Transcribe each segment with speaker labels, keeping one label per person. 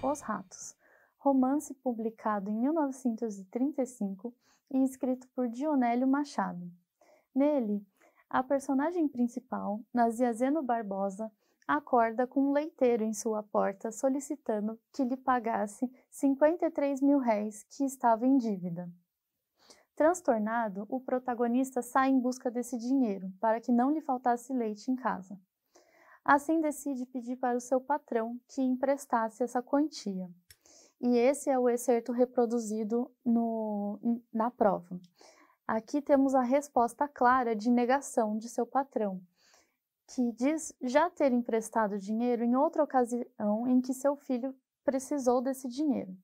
Speaker 1: Os Ratos, romance publicado em 1935 e escrito por Dionélio Machado. Nele, a personagem principal, Naziazeno Barbosa, acorda com um leiteiro em sua porta solicitando que lhe pagasse 53 mil réis que estava em dívida. Transtornado, o protagonista sai em busca desse dinheiro para que não lhe faltasse leite em casa. Assim, decide pedir para o seu patrão que emprestasse essa quantia. E esse é o excerto reproduzido no, na prova. Aqui temos a resposta clara de negação de seu patrão, que diz já ter emprestado dinheiro em outra ocasião em que seu filho precisou desse dinheiro.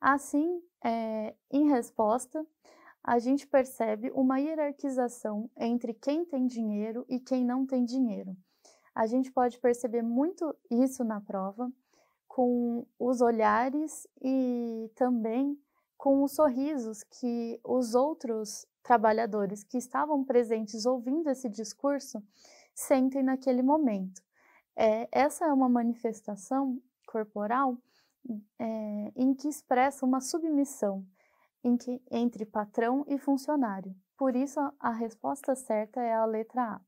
Speaker 1: Assim, é, em resposta, a gente percebe uma hierarquização entre quem tem dinheiro e quem não tem dinheiro, a gente pode perceber muito isso na prova, com os olhares e também com os sorrisos que os outros trabalhadores que estavam presentes ouvindo esse discurso sentem naquele momento. É, essa é uma manifestação corporal é, em que expressa uma submissão que, entre patrão e funcionário. Por isso, a resposta certa é a letra A.